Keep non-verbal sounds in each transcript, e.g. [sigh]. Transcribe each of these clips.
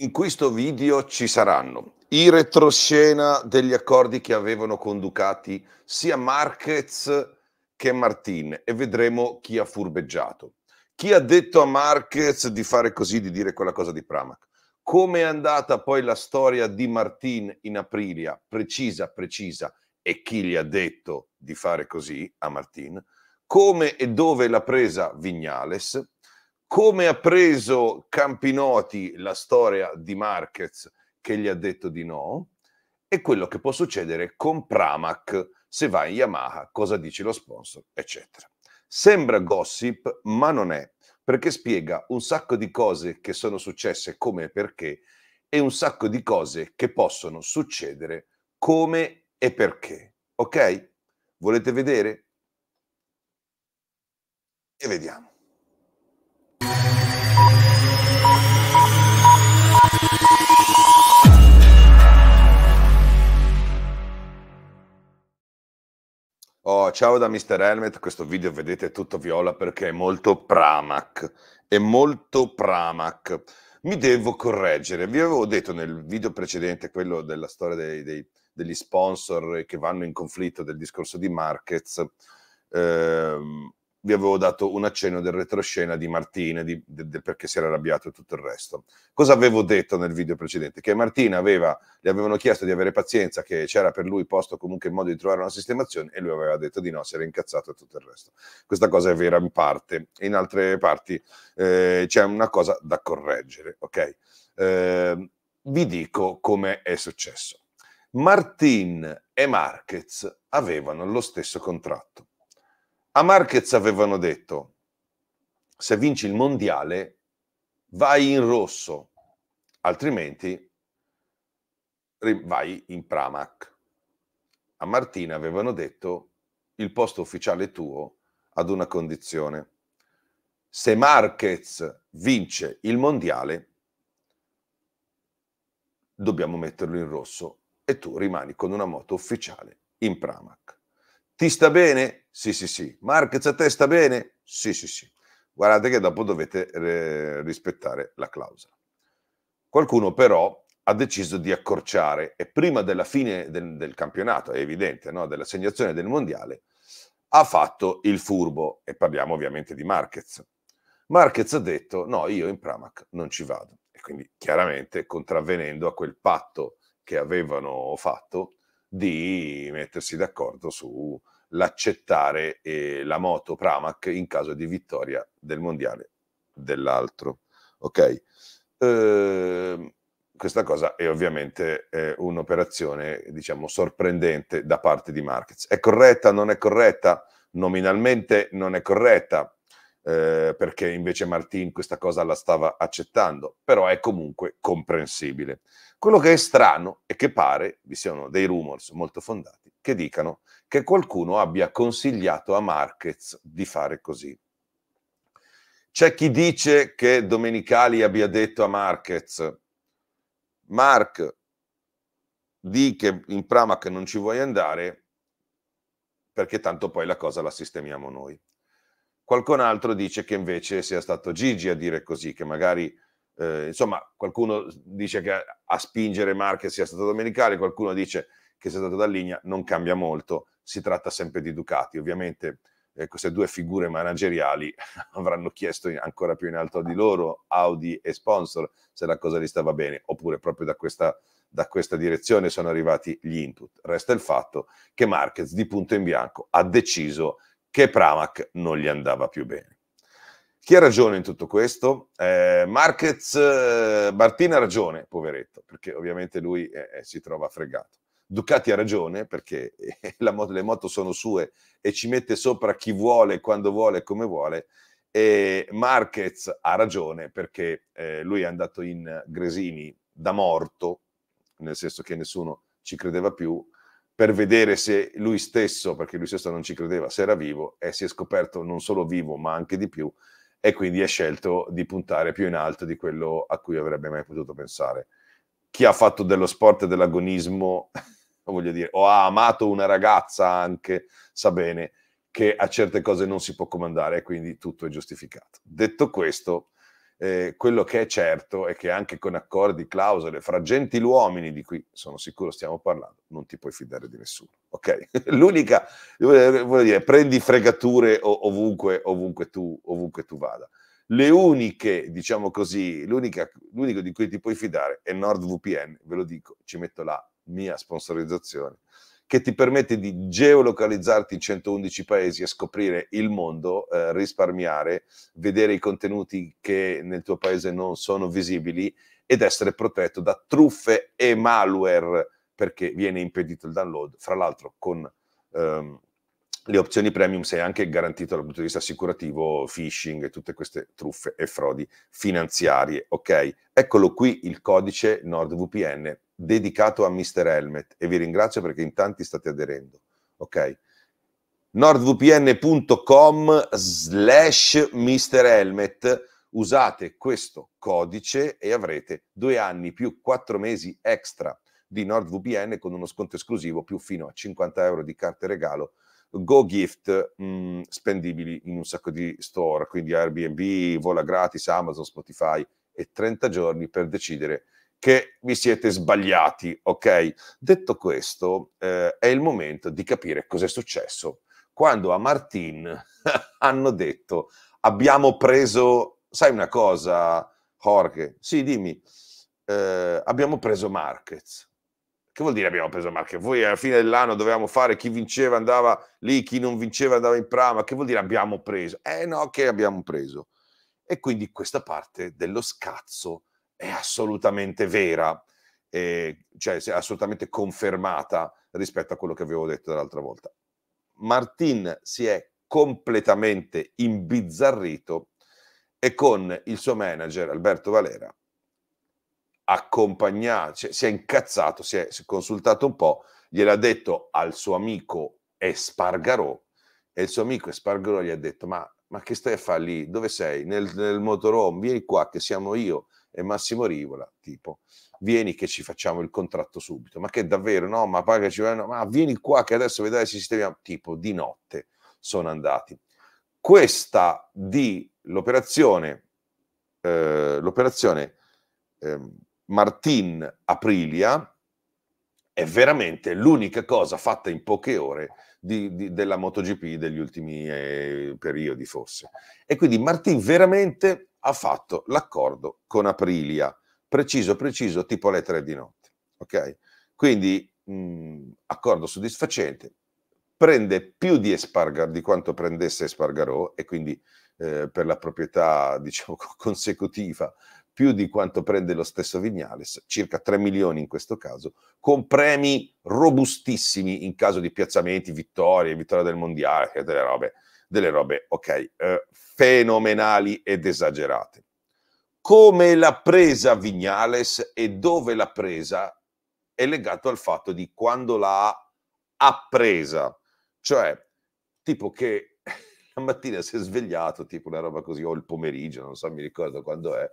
In questo video ci saranno i retroscena degli accordi che avevano conducati sia Marquez che Martin e vedremo chi ha furbeggiato. Chi ha detto a Marquez di fare così, di dire quella cosa di Pramac? Come è andata poi la storia di Martin in Aprilia, precisa, precisa, e chi gli ha detto di fare così a Martin? Come e dove l'ha presa Vignales? come ha preso Campinoti la storia di Marquez che gli ha detto di no e quello che può succedere con Pramac se va in Yamaha, cosa dice lo sponsor, eccetera. Sembra gossip, ma non è, perché spiega un sacco di cose che sono successe come e perché e un sacco di cose che possono succedere come e perché. Ok? Volete vedere? E vediamo. Oh, ciao da Mr. Helmet, questo video vedete è tutto viola perché è molto Pramac, è molto Pramac. Mi devo correggere, vi avevo detto nel video precedente, quello della storia dei, dei, degli sponsor che vanno in conflitto del discorso di Markets, ehm, vi avevo dato un accenno del retroscena di Martina, di, de, de, perché si era arrabbiato e tutto il resto. Cosa avevo detto nel video precedente? Che Martina aveva, le avevano chiesto di avere pazienza, che c'era per lui posto comunque in modo di trovare una sistemazione e lui aveva detto di no, si era incazzato e tutto il resto. Questa cosa è vera in parte, in altre parti eh, c'è una cosa da correggere, ok? Eh, vi dico come è successo. Martin e Marquez avevano lo stesso contratto a Marquez avevano detto, se vinci il mondiale vai in rosso, altrimenti vai in Pramac. A Martina avevano detto, il posto ufficiale è tuo ad una condizione. Se Marquez vince il mondiale, dobbiamo metterlo in rosso e tu rimani con una moto ufficiale in Pramac. Ti sta bene? Sì, sì, sì. Marquez a te sta bene? Sì, sì, sì. Guardate che dopo dovete eh, rispettare la clausola. Qualcuno però ha deciso di accorciare e prima della fine del, del campionato, è evidente, no? dell'assegnazione del mondiale, ha fatto il furbo e parliamo ovviamente di Marquez. Marquez ha detto no, io in Pramac non ci vado e quindi chiaramente contravvenendo a quel patto che avevano fatto di mettersi d'accordo sull'accettare eh, la moto Pramac in caso di vittoria del mondiale dell'altro. Ok? Eh, questa cosa è ovviamente eh, un'operazione, diciamo, sorprendente da parte di Marquez. È corretta? Non è corretta? Nominalmente non è corretta, eh, perché invece Martin questa cosa la stava accettando, però è comunque comprensibile. Quello che è strano è che pare vi siano dei rumors molto fondati che dicano che qualcuno abbia consigliato a Marquez di fare così. C'è chi dice che Domenicali abbia detto a Marquez, Mark, di che in Pramac non ci vuoi andare perché tanto poi la cosa la sistemiamo noi. Qualcun altro dice che invece sia stato Gigi a dire così, che magari eh, insomma, qualcuno dice che a spingere Marquez sia stato Domenicali, qualcuno dice che sia stato Dalligna, non cambia molto, si tratta sempre di Ducati. Ovviamente eh, queste due figure manageriali [laughs] avranno chiesto ancora più in alto di loro, Audi e sponsor, se la cosa gli stava bene, oppure proprio da questa, da questa direzione sono arrivati gli input. Resta il fatto che Marquez di punto in bianco ha deciso che Pramac non gli andava più bene. Chi ha ragione in tutto questo? Eh, Marquez, eh, Martin ha ragione, poveretto, perché ovviamente lui eh, eh si trova fregato. Ducati ha ragione perché eh, [laughs] moto, le moto sono sue e ci mette sopra chi vuole, quando vuole, come vuole. E Marquez ha ragione perché eh, lui è andato in Gresini da morto, nel senso che nessuno ci credeva più, per vedere se lui stesso, perché lui stesso non ci credeva, se era vivo e eh, si è scoperto non solo vivo ma anche di più e quindi ha scelto di puntare più in alto di quello a cui avrebbe mai potuto pensare. Chi ha fatto dello sport e dell'agonismo, [laughs] voglio dire, o ha amato una ragazza anche, sa bene che a certe cose non si può comandare e quindi tutto è giustificato. Detto questo, eh, quello che è certo è che anche con accordi, clausole fra gentiluomini di cui sono sicuro stiamo parlando, non ti puoi fidare di nessuno. Ok? [laughs] L'unica, eh, voglio dire, prendi fregature ovunque, ovunque, tu, ovunque tu vada. Le uniche, diciamo così, l'unico di cui ti puoi fidare è NordVPN, ve lo dico, ci metto la mia sponsorizzazione che ti permette di geolocalizzarti in 111 paesi e scoprire il mondo, eh, risparmiare, vedere i contenuti che nel tuo paese non sono visibili ed essere protetto da truffe e malware perché viene impedito il download, fra l'altro con ehm, le opzioni premium sei anche garantito dal punto di vista assicurativo, phishing e tutte queste truffe e frodi finanziarie, ok? Eccolo qui il codice NordVPN dedicato a Mr. Helmet e vi ringrazio perché in tanti state aderendo, ok? nordvpn.com slash Mr. Helmet usate questo codice e avrete due anni più quattro mesi extra di NordVPN con uno sconto esclusivo più fino a 50 euro di carte regalo Go Gift mh, mm, spendibili in un sacco di store, quindi Airbnb, vola gratis, Amazon, Spotify e 30 giorni per decidere che vi siete sbagliati, ok? Detto questo, eh, è il momento di capire cos'è successo quando a Martin [laughs] hanno detto abbiamo preso, sai una cosa, Jorge? Sì, dimmi, eh, abbiamo preso Markets. Che vuol dire abbiamo preso a marchio? Voi alla fine dell'anno dovevamo fare chi vinceva andava lì, chi non vinceva andava in prama. Che vuol dire abbiamo preso? Eh no, che abbiamo preso. E quindi questa parte dello scazzo è assolutamente vera, eh, cioè è assolutamente confermata rispetto a quello che avevo detto l'altra volta. Martin si è completamente imbizzarrito e con il suo manager Alberto Valera accompagnato, cioè, si è incazzato, si è, si è consultato un po', gliel'ha detto al suo amico Espargarò e il suo amico Espargarò gli ha detto ma, ma che stai a fare lì? Dove sei? Nel, nel motorhome? Vieni qua che siamo io e Massimo Rivola, tipo vieni che ci facciamo il contratto subito. Ma che davvero? No, ma pagaci, no, ma vieni qua che adesso vedrai se sistemiamo. Tipo di notte sono andati. Questa di l'operazione, eh, l'operazione eh, Martin Aprilia è veramente l'unica cosa fatta in poche ore di, di, della MotoGP degli ultimi eh, periodi forse. E quindi Martin veramente ha fatto l'accordo con Aprilia, preciso, preciso, tipo alle tre di notte. Ok? Quindi mh, mm, accordo soddisfacente, prende più di Espargar di quanto prendesse Espargarò e quindi eh, per la proprietà [laughs] diciamo consecutiva più di quanto prende lo stesso Vignales, circa 3 milioni in questo caso, con premi robustissimi in caso di piazzamenti, vittorie, vittoria del mondiale, delle robe, delle robe ok, eh, fenomenali ed esagerate. Come l'ha presa Vignales e dove l'ha presa è legato al fatto di quando l'ha appresa, cioè tipo che [laughs] la mattina si è svegliato, tipo una roba così, o il pomeriggio, non so, mi ricordo quando è,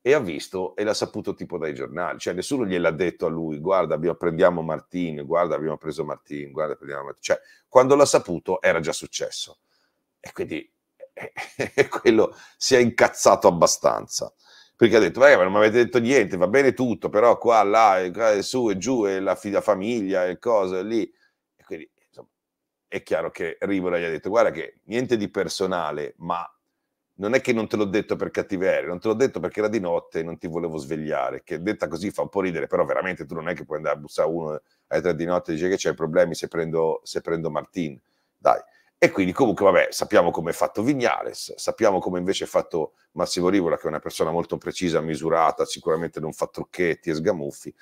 e ha visto e l'ha saputo tipo dai giornali, cioè nessuno gliel'ha detto a lui, guarda abbiamo, prendiamo Martin, guarda abbiamo preso Martin, guarda prendiamo Martin, cioè quando l'ha saputo era già successo e quindi eh, [laughs] quello si è incazzato abbastanza perché ha detto, beh ma non mi avete detto niente, va bene tutto, però qua, là, e, qua, e su e giù e la, la famiglia e cose lì, e quindi insomma, è chiaro che Rivola gli ha detto, guarda che niente di personale, ma non è che non te l'ho detto per cattiveria, non te l'ho detto perché era di notte e non ti volevo svegliare, che detta così fa un po' ridere, però veramente tu non è che puoi andare a bussare uno alle tre di notte e dire che c'è problemi se prendo, se prendo Martin, dai. E quindi comunque, vabbè, sappiamo come è fatto Vignales, sappiamo come invece è fatto Massimo Rivola, che è una persona molto precisa, misurata, sicuramente non fa trucchetti e sgamuffi.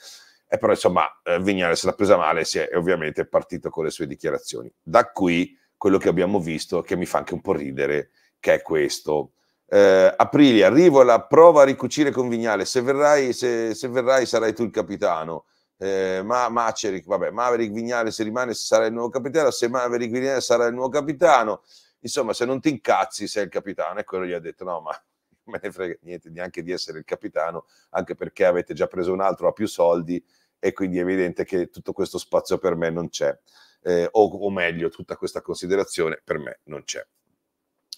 E però insomma eh, Vignales l'ha presa male si è, ovviamente partito con le sue dichiarazioni. Da qui quello che abbiamo visto, che mi fa anche un po' ridere, che è questo. Eh, Aprilia, arrivo alla prova a ricucire con Vignale. Se verrai, se, se verrai sarai tu il capitano. Eh, ma Maceric, vabbè, Maverick Vignale se rimane sarà il nuovo capitano, se Maverick Vignale sarà il nuovo capitano, insomma se non ti incazzi sei il capitano e quello gli ha detto no ma me ne frega niente neanche di essere il capitano anche perché avete già preso un altro a più soldi e quindi è evidente che tutto questo spazio per me non c'è eh, o, o meglio tutta questa considerazione per me non c'è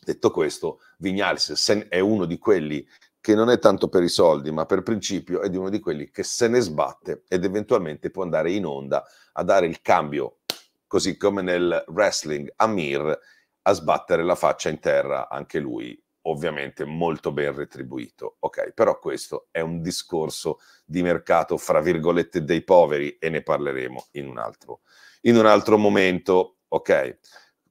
Detto questo, Vignales è uno di quelli che non è tanto per i soldi, ma per principio è di uno di quelli che se ne sbatte ed eventualmente può andare in onda a dare il cambio, così come nel wrestling a Mir, a sbattere la faccia in terra anche lui, ovviamente molto ben retribuito. Ok, però questo è un discorso di mercato, fra virgolette, dei poveri e ne parleremo in un altro, in un altro momento. Ok.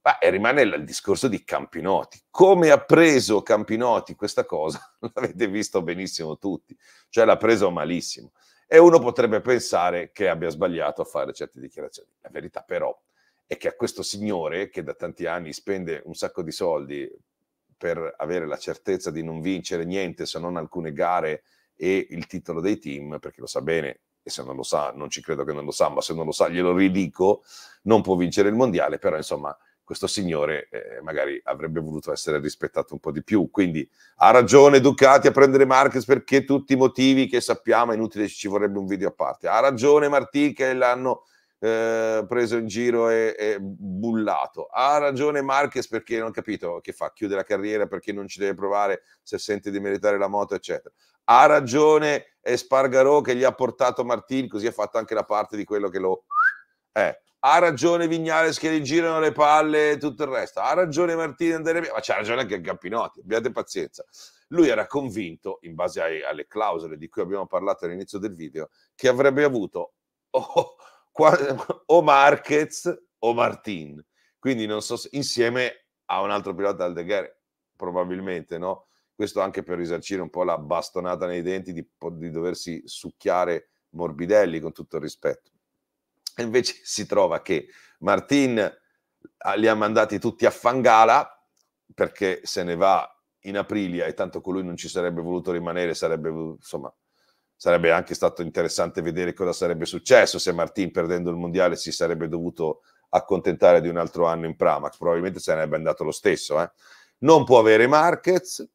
Ma rimane il discorso di Campinotti. Come ha preso Campinotti questa cosa? [laughs] L'avete visto benissimo tutti, cioè l'ha preso malissimo. E uno potrebbe pensare che abbia sbagliato a fare certe dichiarazioni. La verità però è che a questo signore, che da tanti anni spende un sacco di soldi per avere la certezza di non vincere niente se non alcune gare e il titolo dei team, perché lo sa bene, e se non lo sa, non ci credo che non lo sa, ma se non lo sa glielo ridico, non può vincere il mondiale, però insomma questo signore eh, magari avrebbe voluto essere rispettato un po' di più. Quindi ha ragione Ducati a prendere Marquez perché tutti i motivi che sappiamo, è inutile ci vorrebbe un video a parte. Ha ragione Martì che l'hanno eh, preso in giro e, e, bullato. Ha ragione Marquez perché non ho capito che fa, chiude la carriera perché non ci deve provare se sente di meritare la moto, eccetera. Ha ragione Espargarò che gli ha portato Martin, così ha fatto anche la parte di quello che lo... Eh ha ragione Vignales che gli girano le palle e tutto il resto, ha ragione Martini Andrea, ma c'ha ragione anche Gappinotti, abbiate pazienza. Lui era convinto, in base ai, alle clausole di cui abbiamo parlato all'inizio del video, che avrebbe avuto o, o Marquez o Martin, quindi non so se, insieme a un altro pilota Aldeguer, probabilmente, no? Questo anche per risarcire un po' la bastonata nei denti di, di doversi succhiare Morbidelli, con tutto il rispetto invece [laughs] si trova che Martin ah, li ha mandati tutti a Fangala perché se ne va in Aprilia e tanto colui non ci sarebbe voluto rimanere, sarebbe, insomma, sarebbe anche stato interessante vedere cosa sarebbe successo se Martin perdendo il mondiale si sarebbe dovuto accontentare di un altro anno in Pramax, probabilmente se ne sarebbe andato lo stesso. Eh. Non può avere Marquez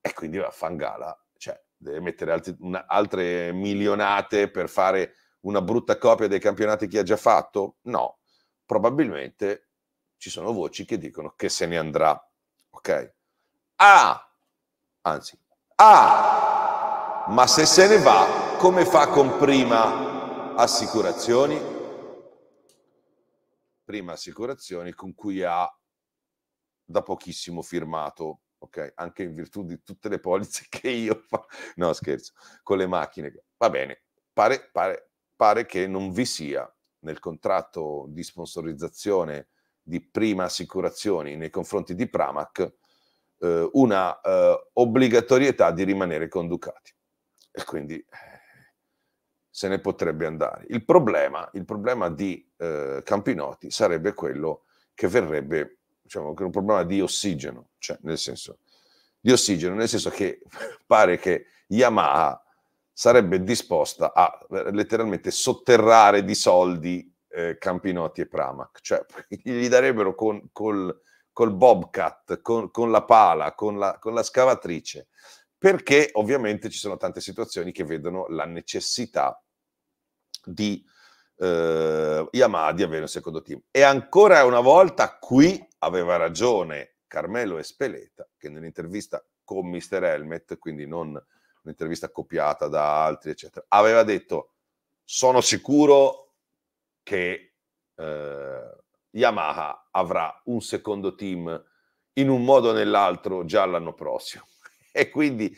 e quindi va a Fangala, cioè deve mettere altri, una, altre milionate per fare una brutta copia dei campionati che ha già fatto? No, probabilmente ci sono voci che dicono che se ne andrà. Ok? Ah! Anzi, ah! Ma se se ne va, come fa con prima assicurazioni? Prima assicurazioni con cui ha da pochissimo firmato ok? Anche in virtù di tutte le polizze [laughs] che io faccio, No, scherzo, con le macchine. Va bene, pare, pare, pare che non vi sia nel contratto di sponsorizzazione di prima assicurazioni nei confronti di Pramac eh, una eh, obbligatorietà di rimanere con Ducati e quindi eh, se ne potrebbe andare. Il problema, il problema di eh, Campinotti sarebbe quello che verrebbe, diciamo, che un problema di ossigeno, cioè nel senso di ossigeno, nel senso che [laughs] pare che Yamaha sarebbe disposta a eh, letteralmente sotterrare di soldi eh, Campinotti e Pramac, cioè [laughs] gli darebbero con, col, col bobcat, con, con, la pala, con la, con la scavatrice, perché ovviamente ci sono tante situazioni che vedono la necessità di eh, Yamaha di avere un secondo team. E ancora una volta qui aveva ragione Carmelo Espeleta, che nell'intervista con Mr. Helmet, quindi non un'intervista copiata da altri, eccetera. Aveva detto, sono sicuro che eh, Yamaha avrà un secondo team in un modo o nell'altro già l'anno prossimo. [laughs] E quindi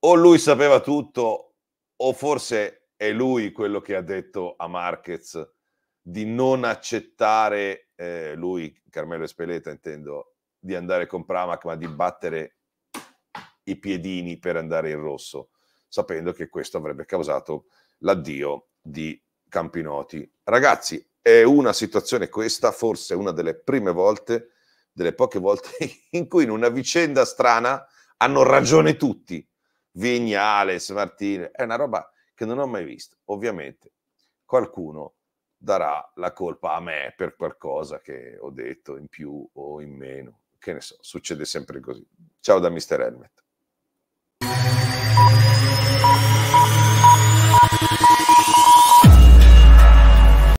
o lui sapeva tutto o forse è lui quello che ha detto a Marquez di non accettare, eh, lui, Carmelo Espeleta intendo, di andare con Pramac, ma di battere i piedini per andare in rosso, sapendo che questo avrebbe causato l'addio di Campinoti. Ragazzi, è una situazione questa, forse una delle prime volte, delle poche volte [laughs] in cui in una vicenda strana hanno ragione tutti. Vignales, Martini, è una roba che non ho mai visto. Ovviamente qualcuno darà la colpa a me per qualcosa che ho detto in più o in meno. Che ne so, succede sempre così. Ciao da Mr. Helmet. Thank you.